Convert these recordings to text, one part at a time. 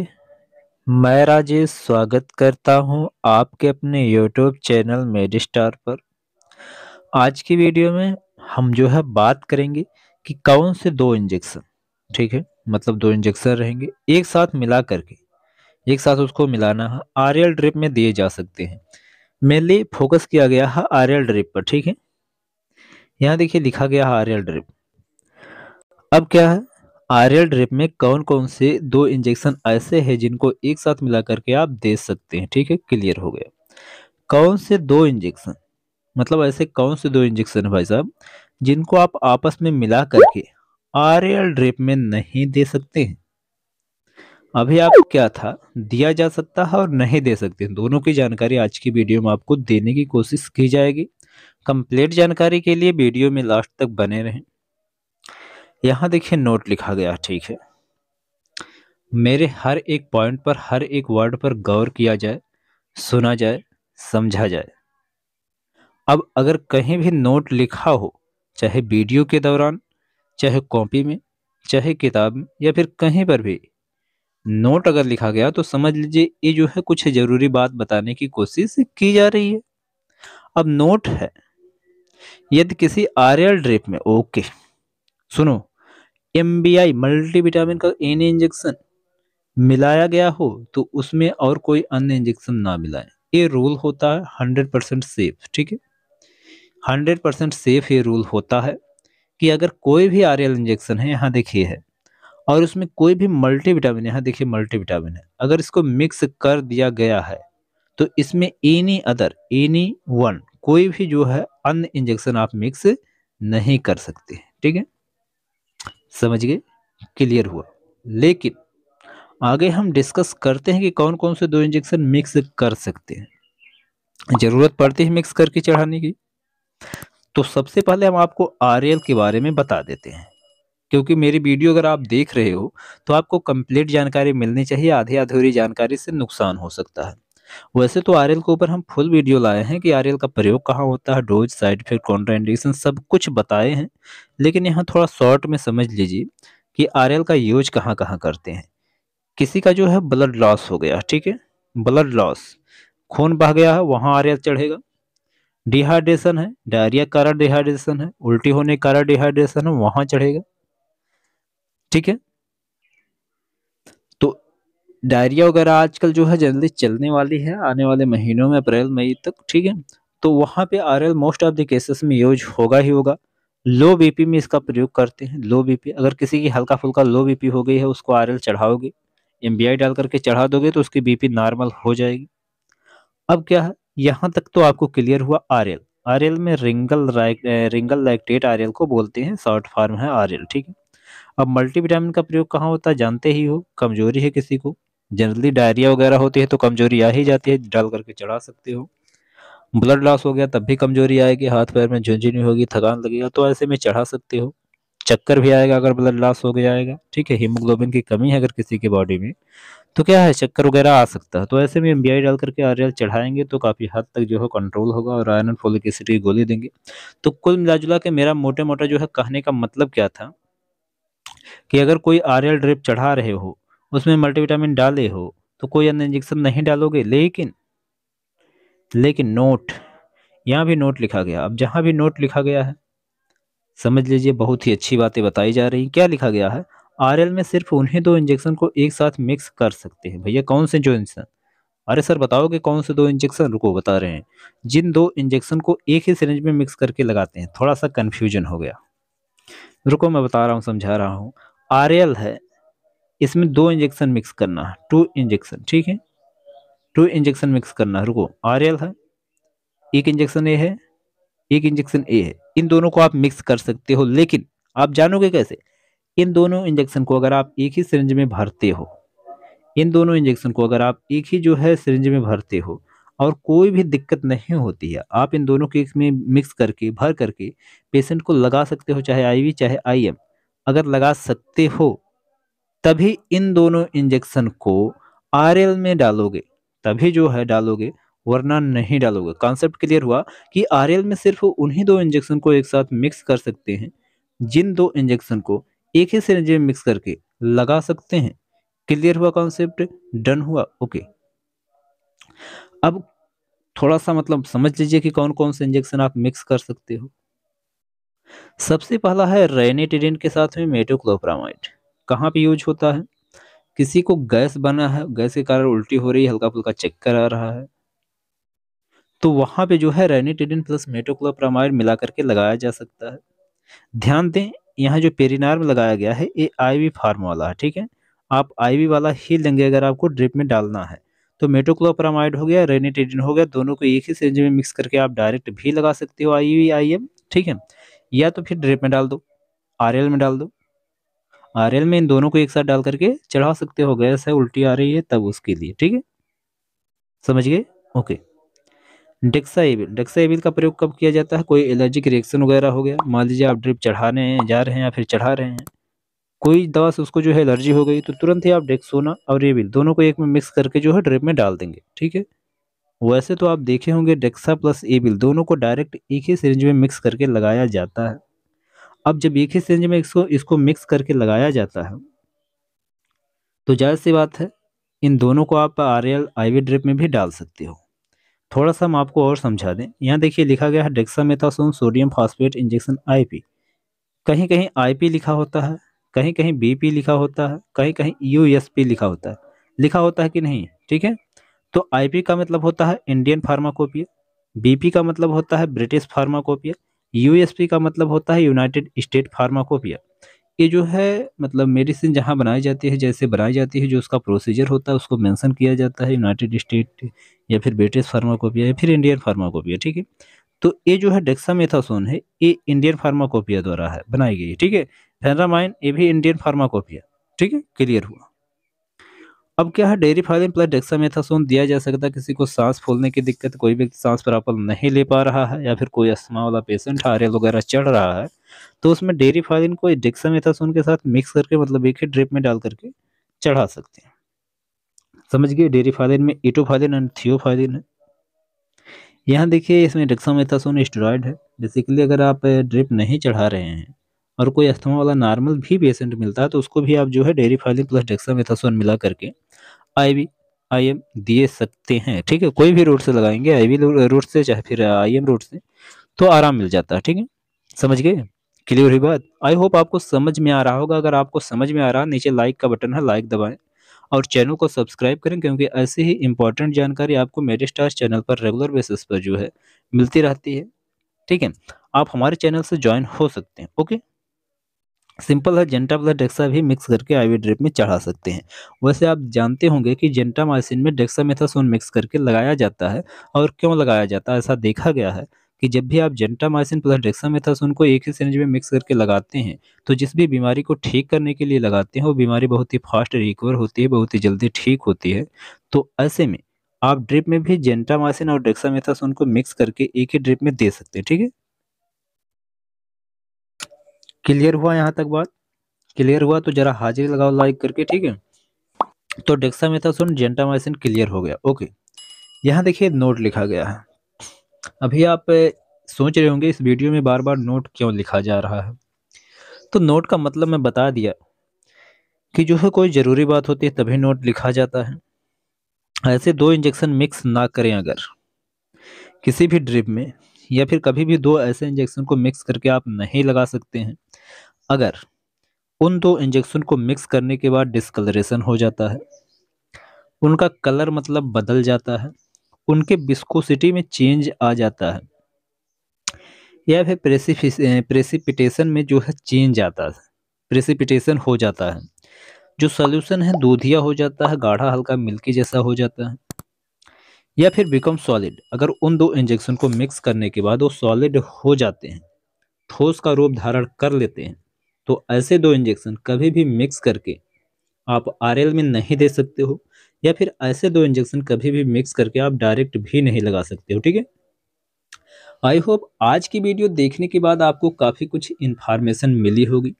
नमस्ते मैं राजेश स्वागत करता हूं आपके अपने यूट्यूब चैनल मेडिस्टार पर आज की वीडियो में हम जो है बात करेंगे कि कौन से दो इंजेक्शन ठीक है मतलब दो इंजेक्शन रहेंगे एक साथ मिला करके एक साथ उसको मिलाना है आरियल ड्रिप में दिए जा सकते हैं मेनली फोकस किया गया है आरियल ड्रिप पर ठीक है यहाँ देखिए लिखा गया है आरियल ड्रिप अब क्या है आरियल ड्रिप में कौन कौन से दो इंजेक्शन ऐसे हैं जिनको एक साथ मिला करके आप दे सकते हैं ठीक है क्लियर हो गया कौन से दो इंजेक्शन मतलब ऐसे कौन से दो इंजेक्शन है भाई साहब जिनको आप आपस में मिला करके आरियल ड्रिप में नहीं दे सकते हैं अभी आपको क्या था दिया जा सकता है और नहीं दे सकते दोनों की जानकारी आज की वीडियो में आपको देने की कोशिश की जाएगी कंप्लीट जानकारी के लिए वीडियो में लास्ट तक बने रहें यहाँ देखिए नोट लिखा गया ठीक है मेरे हर एक पॉइंट पर हर एक वर्ड पर गौर किया जाए सुना जाए समझा जाए अब अगर कहीं भी नोट लिखा हो चाहे वीडियो के दौरान चाहे कॉपी में चाहे किताब में या फिर कहीं पर भी नोट अगर लिखा गया तो समझ लीजिए ये जो है कुछ ज़रूरी बात बताने की कोशिश की जा रही है अब नोट है यदि किसी आर्यल ड्रिप में ओके सुनो एम बी आई मल्टीविटामिन का एन इंजेक्शन मिलाया गया हो तो उसमें और कोई अन्य इंजेक्शन ना मिलाए ये रूल होता है हंड्रेड परसेंट सेफ ठीक है हंड्रेड परसेंट सेफ ये रूल होता है कि अगर कोई भी आर इंजेक्शन है यहाँ देखिए है और उसमें कोई भी मल्टीविटामिन यहाँ देखिए मल्टीविटामिन है अगर इसको मिक्स कर दिया गया है तो इसमें एनी अदर एनी वन कोई भी जो है अन्य इंजेक्शन आप मिक्स नहीं कर सकते ठीक है समझ गए क्लियर हुआ लेकिन आगे हम डिस्कस करते हैं कि कौन कौन से दो इंजेक्शन मिक्स कर सकते हैं ज़रूरत पड़ती है मिक्स करके चढ़ाने की तो सबसे पहले हम आपको आर के बारे में बता देते हैं क्योंकि मेरी वीडियो अगर आप देख रहे हो तो आपको कंप्लीट जानकारी मिलनी चाहिए आधी अधूरी जानकारी से नुकसान हो सकता है वैसे तो आर के ऊपर हम फुल वीडियो लाए हैं कि आर का प्रयोग कहाँ होता है डोज साइड इफेक्ट कॉन्ट्राइंडेशन सब कुछ बताए हैं लेकिन यहाँ थोड़ा शॉर्ट में समझ लीजिए कि आर का यूज कहाँ कहाँ करते हैं किसी का जो है ब्लड लॉस हो गया ठीक है ब्लड लॉस खून बह गया है वहाँ आर चढ़ेगा डिहाइड्रेशन है डायरिया कारण डिहाइड्रेशन है उल्टी होने कारण डिहाइड्रेशन है वहाँ चढ़ेगा ठीक है डायरिया वगैरह आजकल जो है जल्दी चलने वाली है आने वाले महीनों में अप्रैल मई तक ठीक है तो वहाँ पे R L most of the cases में यूज होगा ही होगा लो बीपी में इसका प्रयोग करते हैं लो बीपी अगर किसी की हल्का फुल्का लो बीपी हो गई है उसको आर एल चढ़ाओगे एम बी आई डाल करके चढ़ा दोगे तो उसकी बीपी नॉर्मल हो जाएगी अब क्या है यहाँ तक तो आपको क्लियर हुआ आर एल आर एल में Ringer Ringer lactate R L को बोलते हैं शॉर्ट फॉर्म है आर एल ठीक है अब मल्टीविटामिन का प्रयोग कहाँ होता है जानते ही हो कमजोरी है किसी को जनरली डायरिया वगैरह होती है तो कमजोरी आ ही जाती है डाल करके चढ़ा सकते हो ब्लड लॉस हो गया तब भी कमजोरी आएगी हाथ पैर में झुंझुनी होगी थकान लगेगा तो ऐसे में चढ़ा सकते हो चक्कर भी आएगा अगर ब्लड लॉस हो गया आएगा ठीक है हीमोग्लोबिन की कमी है अगर किसी के बॉडी में तो क्या है चक्कर वगैरह आ सकता है तो ऐसे में एम डाल करके आर चढ़ाएंगे तो काफ़ी हद तक जो है कंट्रोल होगा और आयरन फोलिक एसिड की गोली देंगे तो कुल जुला के मेरा मोटे मोटा जो है कहने का मतलब क्या था कि अगर कोई आर ड्रिप चढ़ा रहे हो उसमें मल्टीविटामिन डाले हो तो कोई अन्य इंजेक्शन नहीं डालोगे लेकिन लेकिन नोट यहाँ भी नोट लिखा गया अब जहाँ भी नोट लिखा गया है समझ लीजिए बहुत ही अच्छी बातें बताई जा रही क्या लिखा गया है आरएल में सिर्फ उन्हें दो इंजेक्शन को एक साथ मिक्स कर सकते हैं भैया कौन से जो इंजेक्शन अरे सर बताओगे कौन से दो इंजेक्शन रुको बता रहे हैं जिन दो इंजेक्शन को एक ही सिरेंज में मिक्स करके लगाते हैं थोड़ा सा कन्फ्यूजन हो गया रुको मैं बता रहा हूँ समझा रहा हूँ आर है इसमें दो इंजेक्शन मिक्स करना है टू इंजेक्शन ठीक है टू इंजेक्शन मिक्स करना है रुको आर एल है एक इंजेक्शन ए है एक इंजेक्शन ए है इन दोनों को आप मिक्स कर सकते हो लेकिन आप जानोगे कैसे इन दोनों इंजेक्शन को अगर आप एक ही सिरिंज में भरते हो इन दोनों इंजेक्शन को अगर आप एक ही जो है सिरिंज में भरते हो और कोई भी दिक्कत नहीं होती है आप इन दोनों के में मिक्स करके भर करके पेशेंट को लगा सकते हो चाहे आईवी चाहे आईएम अगर लगा सकते हो तभी इन दोनों इंजेक्शन को आर में डालोगे तभी जो है डालोगे वरना नहीं डालोगे कॉन्सेप्ट क्लियर हुआ कि आर में सिर्फ उन्हीं दो इंजेक्शन को एक साथ मिक्स कर सकते हैं जिन दो इंजेक्शन को एक ही सिरेंज में मिक्स करके लगा सकते हैं क्लियर हुआ कॉन्सेप्ट डन हुआ ओके अब थोड़ा सा मतलब समझ लीजिए कि कौन कौन से इंजेक्शन आप मिक्स कर सकते हो सबसे पहला है रेनेटेडिन के साथ में मेटोक्लोप्रामाइड कहाँ पे यूज होता है किसी को गैस बना है गैस के कारण उल्टी हो रही है हल्का फुल्का चक्कर आ रहा है तो वहाँ पे जो है रेनिटेडिन प्लस मेटोक्लोप्रामाइड मिला करके लगाया जा सकता है ध्यान दें यहाँ जो पेरिनार में लगाया गया है ये आईवी फार्म वाला है ठीक है आप आईवी वाला ही लेंगे अगर आपको ड्रिप में डालना है तो मेटोक्लोप्रामाइड हो गया रेनिटेडिन हो गया दोनों को एक ही सेंज में मिक्स करके आप डायरेक्ट भी लगा सकते हो आई वी आई एम ठीक है या तो फिर ड्रिप में डाल दो आर में डाल दो आरएल में इन दोनों को एक साथ डाल करके चढ़ा सकते हो गैस है उल्टी आ रही है तब उसके लिए ठीक है समझ गए okay Dexa Avil Dexa Avil का प्रयोग कब किया जाता है कोई एलर्जिक रिएक्शन वगैरह हो गया मान लीजिए आप ड्रिप चढ़ाने जा रहे हैं या फिर चढ़ा रहे हैं कोई दवा से उसको जो है एलर्जी हो गई तो तुरंत ही आप डेक्सोना और एबिल दोनों को एक में मिक्स करके जो है ड्रिप में डाल देंगे ठीक है वैसे तो आप देखे होंगे डेक्सा प्लस एविल दोनों को डायरेक्ट एक ही सिरिंज में मिक्स करके लगाया जाता है अब जब एक ही सेंज में इसको इसको मिक्स करके लगाया जाता है तो जाहिर सी बात है इन दोनों को आप आर एल आईवी ड्रिप में भी डाल सकते हो थोड़ा सा हम आपको और समझा दें यहाँ देखिए लिखा गया है dexamethasone sodium phosphate injection IP कहीं कहीं आईपी लिखा होता है कहीं कहीं बीपी लिखा होता है कहीं कहीं यूएसपी लिखा होता है लिखा होता है कि नहीं ठीक है तो आईपी का मतलब होता है इंडियन फार्माकोपिया बीपी का मतलब होता है ब्रिटिश फार्माकोपिया यूएसपी का मतलब होता है यूनाइटेड स्टेट फार्माकोपिया ये जो है मतलब मेडिसिन जहाँ बनाई जाती है जैसे बनाई जाती है जो उसका प्रोसीजर होता है उसको मेंशन किया जाता है यूनाइटेड स्टेट या फिर ब्रिटिश फार्माकोपिया या फिर इंडियन फार्माकोपिया ठीक है तो ये जो है डेक्सामेथासोन है ये इंडियन फार्माकोपिया द्वारा है बनाई गई है ठीक है फेनरामाइन ये भी इंडियन फार्माकोपिया ठीक है क्लियर हुआ अब क्या है डेयरी फाइलिन प्लस डेक्सामेथासोन दिया जा सकता है किसी को सांस फूलने की दिक्कत कोई व्यक्ति सांस पर नहीं ले पा रहा है या फिर कोई अस्थमा वाला पेशेंट आ रेल वगैरह चढ़ रहा है तो उसमें डेयरी फाइलिन को डेक्सामेथासोन के साथ मिक्स करके मतलब एक ही ड्रिप में डाल करके चढ़ा सकते हैं समझ गए डेयरी फाइलिन में इटोफाइलिन एंड थियोफाइलिन है यहाँ देखिए इसमें डेक्सामेथासोन स्टोराइड है बेसिकली अगर आप ड्रिप नहीं चढ़ा रहे हैं और कोई अस्थमा वाला नॉर्मल भी पेशेंट मिलता है तो उसको भी आप जो है डेरी फाइलिंग प्लस डेक्सामेथासोन मिला करके आई वी आई एम दिए सकते हैं ठीक है कोई भी रूट से लगाएंगे आई वी रूट से चाहे फिर आई एम रूट से तो आराम मिल जाता है ठीक है समझ गए क्लियर हुई बात आई होप आपको समझ में आ रहा होगा अगर आपको समझ में आ रहा नीचे लाइक का बटन है लाइक दबाएँ और चैनल को सब्सक्राइब करें क्योंकि ऐसे ही इंपॉर्टेंट जानकारी आपको मेरे स्टार चैनल पर रेगुलर बेसिस पर जो है मिलती रहती है ठीक है आप हमारे चैनल से ज्वाइन हो सकते हैं ओके सिंपल है जेंटा प्लस डेक्सा भी मिक्स करके आईवी ड्रिप में चढ़ा सकते हैं वैसे आप जानते होंगे कि जेंटा मार्सिन में डेक्सा मेथासोन मिक्स करके लगाया जाता है और क्यों लगाया जाता है ऐसा देखा गया है कि जब भी आप जेंटामाइसिन प्लस डेक्सामेथासोन को एक ही सिरिंज में मिक्स करके लगाते हैं तो जिस भी बीमारी को ठीक करने के लिए लगाते हैं वो बीमारी बहुत ही फास्ट रिकवर होती है बहुत ही जल्दी ठीक होती है तो ऐसे में आप ड्रिप में भी जेंटामाइसिन और डेक्सामेथासोन को मिक्स करके एक ही ड्रिप में दे सकते हैं ठीक है क्लियर हुआ यहाँ तक बात क्लियर हुआ तो जरा हाजिर लगाओ लाइक करके ठीक है तो डेक्सा डेक्सामेथासोन जेंटामाइसिन क्लियर हो गया ओके यहाँ देखिए नोट लिखा गया है अभी आप सोच रहे होंगे इस वीडियो में बार बार नोट क्यों लिखा जा रहा है तो नोट का मतलब मैं बता दिया कि जो है कोई ज़रूरी बात होती है तभी नोट लिखा जाता है ऐसे दो इंजेक्शन मिक्स ना करें अगर किसी भी ड्रिप में या फिर कभी भी दो ऐसे इंजेक्शन को मिक्स करके आप नहीं लगा सकते हैं अगर उन दो इंजेक्शन को मिक्स करने के बाद डिसकलरेशन हो जाता है उनका कलर मतलब बदल जाता है उनके बिस्कोसिटी में चेंज आ जाता है या फिर प्रेसिपिटेशन में जो है चेंज आता है प्रेसिपिटेशन हो जाता है जो सोल्यूशन है दूधिया हो जाता है गाढ़ा हल्का मिल्की जैसा हो जाता है या फिर बिकम सॉलिड अगर उन दो इंजेक्शन को मिक्स करने के बाद वो सॉलिड हो जाते हैं ठोस का रूप धारण कर लेते हैं तो ऐसे दो इंजेक्शन कभी भी मिक्स करके आप आर में नहीं दे सकते हो या फिर ऐसे दो इंजेक्शन कभी भी मिक्स करके आप डायरेक्ट भी नहीं लगा सकते हो ठीक है आई होप आज की वीडियो देखने के बाद आपको काफ़ी कुछ इन्फॉर्मेशन मिली होगी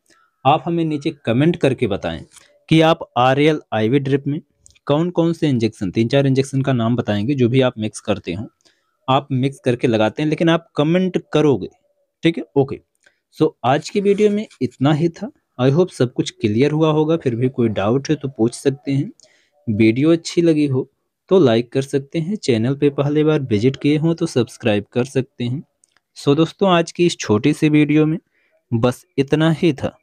आप हमें नीचे कमेंट करके बताएं कि आप आर एल ड्रिप में कौन कौन से इंजेक्शन तीन चार इंजेक्शन का नाम बताएंगे जो भी आप मिक्स करते हो आप मिक्स करके लगाते हैं लेकिन आप कमेंट करोगे ठीक है ओके सो आज की वीडियो में इतना ही था आई होप सब कुछ क्लियर हुआ होगा फिर भी कोई डाउट है तो पूछ सकते हैं वीडियो अच्छी लगी हो तो लाइक कर सकते हैं चैनल पे पहली बार विजिट किए हों तो सब्सक्राइब कर सकते हैं सो दोस्तों आज की इस छोटी सी वीडियो में बस इतना ही था